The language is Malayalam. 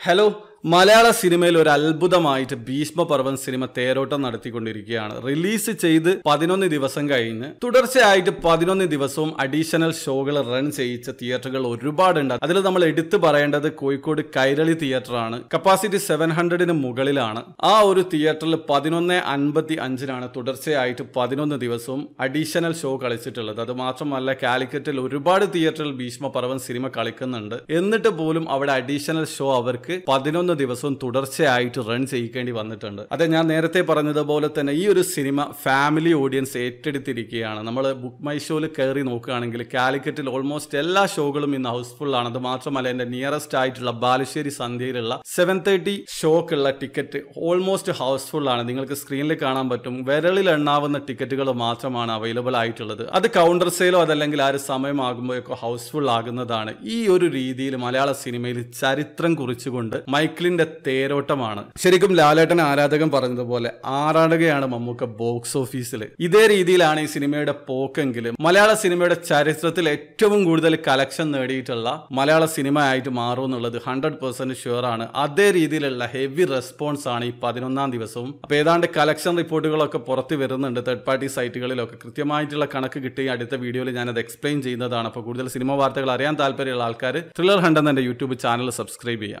Hello മലയാള സിനിമയിൽ ഒരു അത്ഭുതമായിട്ട് ഭീഷ്മപർവൻ സിനിമ തേരോട്ടം നടത്തിക്കൊണ്ടിരിക്കുകയാണ് റിലീസ് ചെയ്ത് പതിനൊന്ന് ദിവസം കഴിഞ്ഞ് തുടർച്ചയായിട്ട് പതിനൊന്ന് ദിവസവും അഡീഷണൽ ഷോകൾ റൺ ചെയ്യിച്ച തിയേറ്ററുകൾ ഒരുപാടുണ്ട് അതിൽ നമ്മൾ എടുത്തു പറയേണ്ടത് കോഴിക്കോട് കൈരളി തിയേറ്ററാണ് കപ്പാസിറ്റി സെവൻ ഹൺഡ്രഡിന് മുകളിലാണ് ആ ഒരു തിയേറ്ററിൽ പതിനൊന്ന് അൻപത്തി അഞ്ചിനാണ് തുടർച്ചയായിട്ട് പതിനൊന്ന് ദിവസവും അഡീഷണൽ ഷോ കളിച്ചിട്ടുള്ളത് അത് മാത്രമല്ല കാലിക്കറ്റിൽ ഒരുപാട് തിയേറ്ററിൽ ഭീഷ്മപർവൻ സിനിമ കളിക്കുന്നുണ്ട് എന്നിട്ട് പോലും അവിടെ അഡീഷണൽ ഷോ അവർക്ക് പതിനൊന്ന് പതിനൊന്ന് ദിവസവും തുടർച്ചയായിട്ട് റൺ ചെയ്യിക്കേണ്ടി വന്നിട്ടുണ്ട് അതെ ഞാൻ നേരത്തെ പറഞ്ഞതുപോലെ തന്നെ ഈ ഒരു സിനിമ ഫാമിലി ഓഡിയൻസ് ഏറ്റെടുത്തിരിക്കുകയാണ് നമ്മൾ ബുക്ക് മൈ ഷോയിൽ കയറി നോക്കുകയാണെങ്കിൽ കാലിക്കറ്റിൽ ഓൾമോസ്റ്റ് എല്ലാ ഷോകളും ഇന്ന് ഹൗസ്ഫുള്ളാണ് അത് മാത്രമല്ല എൻ്റെ നിയറസ്റ്റ് ആയിട്ടുള്ള ബാലുശ്ശേരി സന്ധ്യയിലുള്ള സെവൻ തേർട്ടി ഷോക്കുള്ള ടിക്കറ്റ് ഓൾമോസ്റ്റ് ഹൗസ്ഫുള്ളാണ് നിങ്ങൾക്ക് സ്ക്രീനിൽ കാണാൻ പറ്റും വിരളിൽ എണ്ണാവുന്ന ടിക്കറ്റുകൾ മാത്രമാണ് അവൈലബിൾ ആയിട്ടുള്ളത് അത് കൗണ്ടർ സെയിലോ അതല്ലെങ്കിൽ ആ ഒരു സമയമാകുമ്പോഴൊക്കെ ഹൗസ്ഫുൾ ആകുന്നതാണ് ഈ ഒരു രീതിയിൽ മലയാള സിനിമയിൽ ചരിത്രം കുറിച്ചുകൊണ്ട് മൈക്കൽ സൈക്കിളിന്റെ തേരോട്ടമാണ് ശരിക്കും ലാലേട്ടൻ ആരാധകൻ പറഞ്ഞതുപോലെ ആറാടുകയാണ് മമ്മൂക്ക ബോക്സ് ഓഫീസിൽ ഇതേ രീതിയിലാണ് ഈ സിനിമയുടെ പോക്കെങ്കിലും മലയാള സിനിമയുടെ ചരിത്രത്തിൽ ഏറ്റവും കൂടുതൽ കലക്ഷൻ നേടിയിട്ടുള്ള മലയാള സിനിമ ആയിട്ട് മാറും എന്നുള്ളത് ഹൺഡ്രഡ് പെർസെന്റ് ഷുവർ ആണ് അതേ രീതിയിലുള്ള ഹെവി റെസ്പോൺസ് ആണ് ഈ പതിനൊന്നാം ദിവസവും അപ്പൊ ഏതാണ്ട് കലക്ഷൻ റിപ്പോർട്ടുകളൊക്കെ പുറത്തു വരുന്നുണ്ട് തേർഡ് പാർട്ടി സൈറ്റുകളിലൊക്കെ കൃത്യമായിട്ടുള്ള കണക്ക് കിട്ടി അടുത്ത വീഡിയോയിൽ ഞാനത് എക്സ്പ്ലെയിൻ ചെയ്യുന്നതാണ് അപ്പോൾ കൂടുതൽ സിനിമ വാർത്തകൾ അറിയാൻ താല്പര്യമുള്ള ആൾക്കാർ ത്രില്ലർ ഹണ്ടെന്ന് എന്നെ യൂട്യൂബ് ചാനൽ സബ്സ്ക്രൈബ് ചെയ്യാം